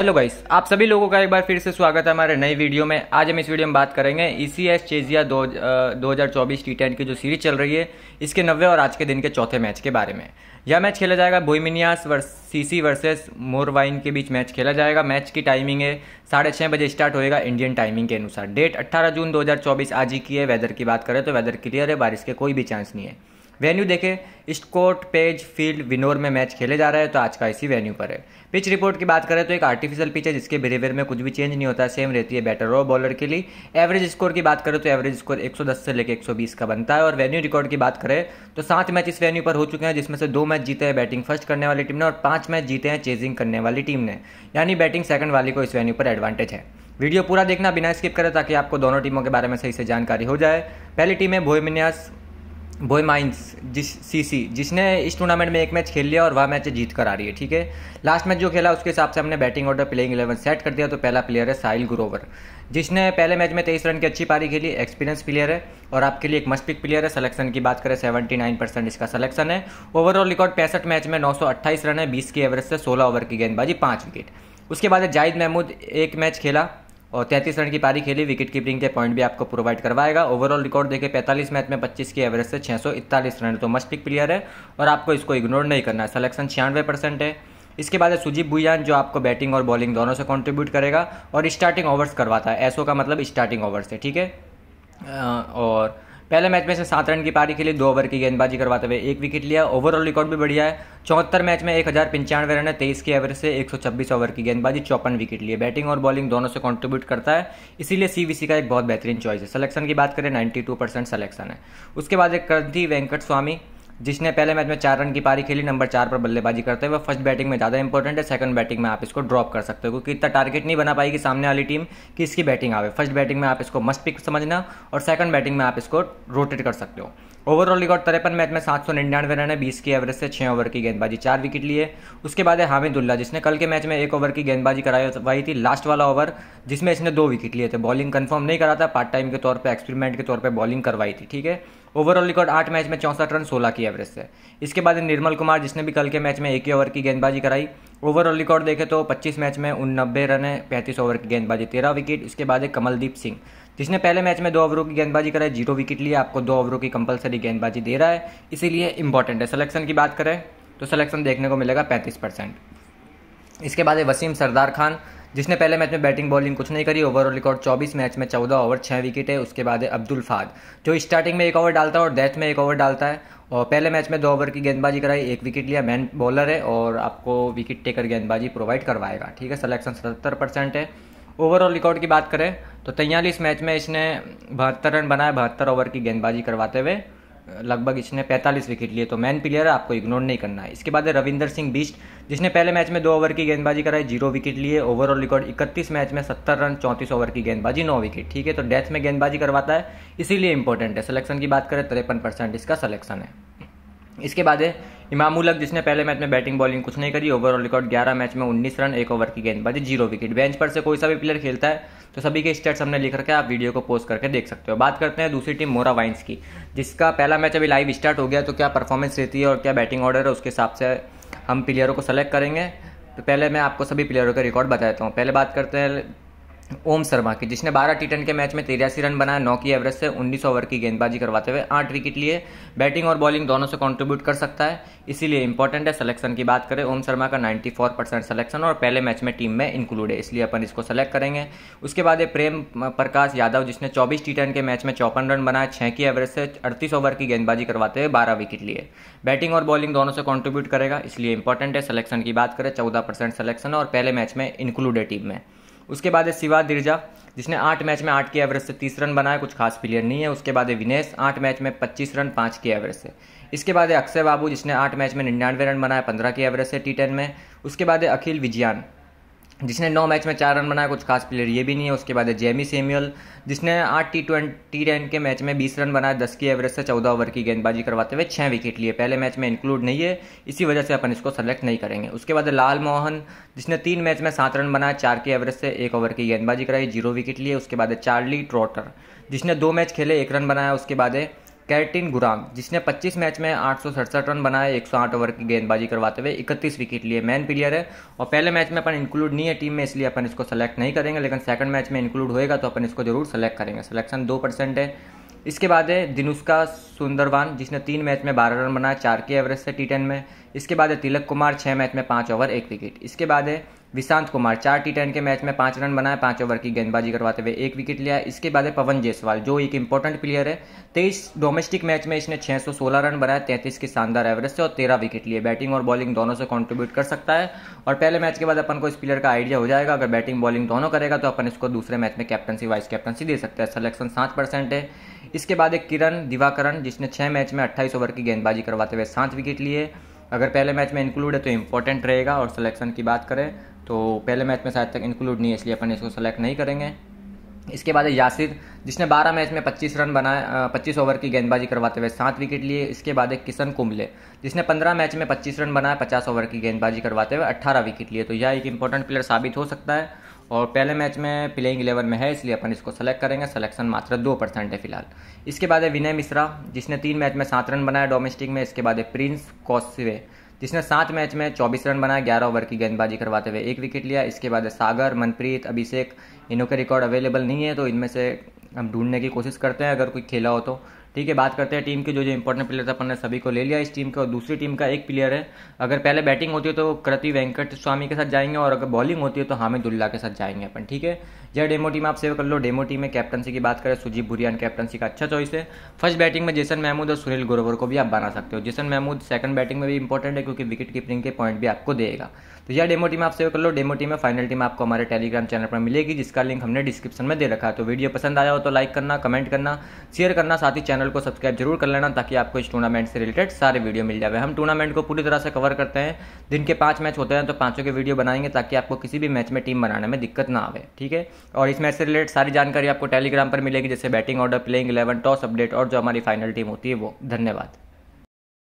hello guys आप सभी लोगों का एक बार फिर से स्वागत है हमारे नए वीडियो में आज हम इस वीडियो में बात करेंगे ई सी एस चेजिया दो हज़ार चौबीस टी टेन की जो सीरीज चल रही है इसके नब्बे और आज के दिन के चौथे मैच के बारे में यह मैच खेला जाएगा बोईमिनियास वर्स सीसी वर्सेस मोरवाइन के बीच मैच खेला जाएगा मैच की टाइमिंग है साढ़े बजे स्टार्ट होएगा इंडियन टाइमिंग के अनुसार डेट अट्ठारह जून दो हज़ार चौबीस आज ही की है वेदर की बात करें तो वेदर क्लियर है बारिश के कोई भी चांस नहीं है वेन्यू देखें स्कोट पेज फील्ड विनोर में मैच खेले जा रहा है तो आज का इसी वेन्यू पर है पिच रिपोर्ट की बात करें तो एक आर्टिफिशियल पिच है जिसके बिहेवियर में कुछ भी चेंज नहीं होता सेम रहती है बैटर और बॉलर के लिए एवरेज स्कोर की बात करें तो एवरेज स्कोर 110 से लेकर 120 का बनता है और वेन्यू रिकॉर्ड की बात करें तो सात मैच इस वेन्यू पर हो चुके हैं जिसमें से दो मैच जीते हैं बैटिंग फर्स्ट करने वाली टीम ने और पांच मैच जीते हैं चेजिंग करने वाली टीम ने यानी बैटिंग सेकंड वाली को इस वेन्यू पर एडवांटेज है वीडियो पूरा देखना बिना स्किप करें ताकि आपको दोनों टीमों के बारे में सही से जानकारी हो जाए पहली टीम है भोमिनियास बोय माइंस जिस सी सी जिसने इस टूर्नामेंट में एक मैच खेल लिया और वह मैच जीत कर आ रही है ठीक है लास्ट मैच जो खेला उसके हिसाब से हमने batting order playing eleven set कर दिया तो पहला प्लेयर है साहिल गुरोवर जिसने पहले मैच में तेईस रन की अच्छी पारी खेली एक्सपीरियंस प्लेयर है और आपके लिए एक मस्ट पिक प्लेयर है सलेक्शन की बात करें सेवेंटी नाइन परसेंट इसका सलेक्शन है ओवरऑल रिकॉर्ड पैंसठ मैच में नौ अट्ठाईस रन है बीस की एवरेज से सोलह ओवर की गेंदबाजी पाँच विकेट उसके बाद जाहिद महमूद एक मैच खेला और तैंतीस रन की पारी खेली विकेट कीपिंग के पॉइंट भी आपको प्रोवाइड करवाएगा ओवरऑल रिकॉर्ड देखे 45 मैच में 25 की एवरेज से छः रन तो मस्ट पिक प्लेयर है और आपको इसको इग्नोर नहीं करना है सलेक्शन छियानवे परसेंट है इसके बाद है सुजीत भुयान जो आपको बैटिंग और बॉलिंग दोनों से कॉन्ट्रीब्यूट करेगा और स्टार्टिंग ओवर्स करवाता है ऐसो का मतलब स्टार्टिंग ओवर्स है ठीक है और पहले मैच में से सात रन की पारी खेली दो ओवर की गेंदबाजी करवाते हुए एक विकेट लिया ओवरऑल रिकॉर्ड भी बढ़िया है चौहत्तर मैच में एक हज़ार पंचानवे रन है तेईस की एवरेज से छब्बीस ओवर की गेंदबाजी चौपन विकेट लिए बैटिंग और बॉलिंग दोनों से कंट्रीब्यूट करता है इसीलिए सीवीसी का एक बहुत बेहतरीन चॉइस है सिलेक्शन की बात करें टू परसेंट सलेक्शन है उसके बाद एक क्रंथी वेंकट स्वामी जिसने पहले मैच में चार रन की पारी खेली नंबर चार पर बल्लेबाजी करते हुए फर्स्ट बैटिंग में ज़्यादा इंपॉर्टेंट है सेकंड बैटिंग में आप इसको ड्रॉप कर सकते हो क्योंकि इतना टारगेट नहीं बना पाएगी सामने वाली टीम कि इसकी बैटिंग आवे फर्स्ट बैटिंग में आप इसको मस्ट पिक समझना और सेकंड बैटिंग में आप इसको रोटेट कर सकते हो ओवरऑल रिकॉर्ड तिरपन मैच में सात सौ निन्यानवे रन है बीस की एवरेज से छः ओवर की गेंदबाजी चार विकेट लिए उसके बाद है हामिदुल्ला जिसने कल के मैच में एक ओवर की गेंदबाजी वही थी लास्ट वाला ओवर जिसमें इसने दो विकेट लिए थे बॉलिंग कन्फर्म नहीं करा था पार्ट टाइम के तौर पर एक्सपेरिमेंट के तौर पर बॉलिंग करवाई थी ठीक है ओवरऑल रिकॉर्ड आठ मैच में चौंसठ रन सोलह की एवरेज से इसके बाद निर्मल कुमार जिसने भी कल के मैच में एक ही ओवर की गेंदबाजी कराई ओवरऑल रिकॉर्ड देखें तो 25 मैच में नब्बे रन है पैंतीस ओवर की गेंदबाजी तेरह विकेट इसके बाद है कमलदीप सिंह जिसने पहले मैच में दो ओवरों की गेंदबाजी कराई जीरो विकेट लिए आपको दो ओवरों की कंपलसरी गेंदबाजी दे रहा है इसीलिए इंपॉर्टेंट है सलेक्शन की बात करें तो सलेक्शन देखने को मिलेगा पैंतीस परसेंट इसके बाद है वसीम सरदार खान जिसने पहले मैच में बैटिंग बॉलिंग कुछ नहीं करी ओवरऑल रिकॉर्ड 24 मैच में 14 ओवर 6 विकेट है उसके बाद है अब्दुल फाद जो स्टार्टिंग में एक ओवर डालता है और डेथ में एक ओवर डालता है और पहले मैच में दो ओवर की गेंदबाजी कराई एक विकेट लिया मैन बॉलर है और आपको विकेट टेकर गेंदबाजी प्रोवाइड करवाएगा ठीक है सलेक्शन परसेंट है ओवरऑल रिकॉर्ड की बात करें तो तैयलीस मैच में इसने बहत्तर रन बनाए बहत्तर ओवर की गेंदबाजी करवाते हुए लगभग इसने 45 विकेट लिए तो मैन प्लेयर आपको इग्नोर नहीं करना है इसके बाद है रविंदर सिंह बिस्ट जिसने पहले मैच में दो ओवर की गेंदबाजी कराई जीरो विकेट लिए ओवरऑल रिकॉर्ड 31 मैच में 70 रन 34 ओवर की गेंदबाजी नौ विकेट ठीक है तो डेथ में गेंदबाजी करवाता है इसीलिए इंपॉर्टेंट है सिलेक्शन की बात करें तिरपन इसका सलेक्शन है इसके बाद है इमामुलक जिसने पहले मैच में बैटिंग बॉलिंग कुछ नहीं करी ओवरऑल रिकॉर्ड 11 मैच में 19 रन एक ओवर की गेंदबाजी जीरो विकेट बेंच पर से कोई सा भी प्लेयर खेलता है तो सभी के स्टेट्स हमने लिख रखे आप वीडियो को पोस्ट करके देख सकते हो बात करते हैं दूसरी टीम मोरा वाइन्स की जिसका पहला मैच अभी लाइव स्टार्ट हो गया तो क्या परफॉर्मेंस रहती है और क्या बैटिंग ऑर्डर है उसके हिसाब से हम प्लेयरों को सेलेक्ट करेंगे तो पहले मैं आपको सभी प्लेयरों का रिकॉर्ड बताता हूँ पहले बात करते हैं ओम शर्मा की जिसने 12 टी के मैच में तिरासी रन बनाए नौ की एवरेज से उन्नीस ओवर की गेंदबाजी करवाते हुए आठ विकेट लिए बैटिंग और बॉलिंग दोनों से कंट्रीब्यूट कर सकता है इसीलिए इंपॉर्टेंट है सिलेक्शन की बात करें ओम शर्मा का 94 परसेंट सिलेक्शन और पहले मैच में टीम में इंक्लूड है इसलिए अपन इसको सेलेक्ट करेंगे उसके बाद है प्रेम प्रकाश यादव जिसने चौबीस टी के मैच में चौपन रन बनाए छः की एवरेज से अड़तीस ओवर की गेंदबाजी करवाते हुए बारह विकेट लिए बैटिंग और बॉलिंग दोनों से कॉन्ट्रीब्यूट करेगा इसलिए इंपॉर्टेंट है सिलेक्शन की बात करें चौदह सिलेक्शन और पहले मैच में इंक्लूड है टीम में उसके बाद है शिवा दिर्जा जिसने आठ मैच में आठ के एवरेज से तीस रन बनाए कुछ खास प्लेयर नहीं है उसके बाद है विनेश आठ मैच में पच्चीस रन पाँच के एवरेज से इसके बाद है अक्षय बाबू जिसने आठ मैच में निन्यानवे रन बनाए पंद्रह के एवरेज से टी टेन में उसके बाद है अखिल विजयान जिसने नौ मैच में चार रन बनाया कुछ खास प्लेयर ये भी नहीं है उसके बाद है जेमी सेम्यूअल जिसने आठ टी ट्वेंटी टेन के मैच में बीस रन बनाए दस की एवरेज से चौदह ओवर की गेंदबाजी करवाते हुए छः विकेट लिए पहले मैच में इंक्लूड नहीं है इसी वजह से अपन इसको सेलेक्ट नहीं करेंगे उसके बाद लाल मोहन जिसने तीन मैच में सात रन बनाए चार की एवरेज से एक ओवर की गेंदबाजी कराई जीरो विकेट लिए उसके बाद है चार्ली ट्रॉटर जिसने दो मैच खेले एक रन बनाया उसके बाद है कैटिन गुराम जिसने 25 मैच में आठ रन बनाए 108 ओवर की गेंदबाजी करवाते हुए 31 विकेट लिए मैन प्लेयर है और पहले मैच में अपन इंक्लूड नहीं है टीम में इसलिए अपन इसको सेलेक्ट नहीं करेंगे लेकिन सेकंड मैच में इंक्लूड होएगा तो अपन इसको जरूर सेलेक्ट करेंगे सिलेक्शन दो परसेंट है इसके बाद है दिनुष्का सुंदरवान जिसने तीन मैच में बारह रन बनाए चार के एवरेज से टी में इसके बाद है तिलक कुमार छः मैच में पाँच ओवर एक विकेट इसके बाद है विशांत कुमार चार टी के मैच में पांच रन बनाए पांच ओवर की गेंदबाजी करवाते हुए एक विकेट लिया इसके बाद है पवन जायसवाल जो एक इंपॉर्टेंट प्लेयर है तेईस डोमेस्टिक मैच में इसने छह सोलह रन बनाए तैंतीस की शानदार एवरेज से और तेरह विकेट लिए बैटिंग और बॉलिंग दोनों से कॉन्ट्रीब्यूट कर सकता है और पहले मैच के बाद अपन को इस प्लेयर का आइडिया हो जाएगा अगर बैटिंग बॉलिंग दोनों करेगा तो अपन इसको दूसरे मैच में कैप्टनसी वाइस कैप्टनसी दे सकते हैं सलेक्शन सात परसेंट है इसके बाद एक किरण दिवाकरण जिसने छह मैच में अट्ठाईस ओवर की गेंदबाजी करवाते हुए सात विकेट लिए अगर पहले मैच में इंक्लूड है तो इम्पोर्टेंट रहेगा और सिलेक्शन की बात करें तो पहले मैच में शायद तक इंक्लूड नहीं है इसलिए अपन इसको सेलेक्ट नहीं करेंगे इसके बाद है यासिर जिसने 12 मैच में 25 रन बनाए 25 ओवर की गेंदबाजी करवाते हुए सात विकेट लिए इसके बाद है किशन कुंबले जिसने 15 मैच में 25 रन बनाए 50 ओवर की गेंदबाजी करवाते हुए 18 विकेट लिए तो यह एक इंपॉर्टेंट प्लेयर साबित हो सकता है और पहले मैच में प्लेइंग इलेवन में है इसलिए अपन इसको सेलेक्ट करेंगे सिलेक्शन मात्र दो परसेंट है फिलहाल इसके बाद है विनय मिश्रा जिसने तीन मैच में सात रन बनाया डोमेस्टिक में इसके बाद है प्रिंस कौसवे जिसने सात मैच में चौबीस रन बनाया ग्यारह ओवर की गेंदबाजी करवाते हुए एक विकेट लिया इसके बाद है सागर मनप्रीत अभिषेक इनों के रिकॉर्ड अवेलेबल नहीं है तो इनमें से हम ढूंढने की कोशिश करते हैं अगर कोई खेला हो तो ठीक है बात करते हैं टीम के जो जो इंपॉर्टेंट प्लेयर अपन ने सभी को ले लिया इस टीम का और दूसरी टीम का एक प्लेयर है अगर पहले बैटिंग होती है तो कृति वेंकट स्वामी के साथ जाएंगे और अगर बॉलिंग होती है तो हामिदुल्ला के साथ जाएंगे अपन ठीक है यह डेमो टीम आप सेव कर लो डेमो टीम में कैप्टनसी की बात करें सुजीत बुरियान कैप्टनसी का अच्छा चॉइस है फर्स्ट बैटिंग में जेसन महमूद और सुनील गोरोवर को भी आप बना सकते हो जेसन महमूद सेकंड बैटिंग में भी इंपॉर्टेंट है क्योंकि विकेट कीपिंग के पॉइंट भी आपको देगा तो यह डेमो टीम आप सेव कर लो डेमो टीम में फाइनल टीम आपको हमारे टेलीग्राम चैनल पर मिलेगी जिसका लिंक हमने डिस्क्रिप्शन में दे रखा है तो वीडियो पसंद आया हो तो लाइक करना कमेंट करना शेयर करना साथ ही चैनल को सब्सक्राइब जरूर कर लेना ताकि आपको इस टूर्नामेंट से रिलेटेड सारे वीडियो मिल जाए हम टूर्नामेंट को पूरी तरह से कवर करते हैं दिन के पाँच मैच होते हैं तो पाँचों के वीडियो बनाएंगे ताकि आपको किसी भी मैच में टीम बनाने में दिक्कत ना आए ठीक है और इस मैच से रिलेटेड सारी जानकारी आपको टेलीग्राम पर मिलेगी जैसे batting order playing eleven toss update और जो हमारी फाइनल टीम होती है वो धन्यवाद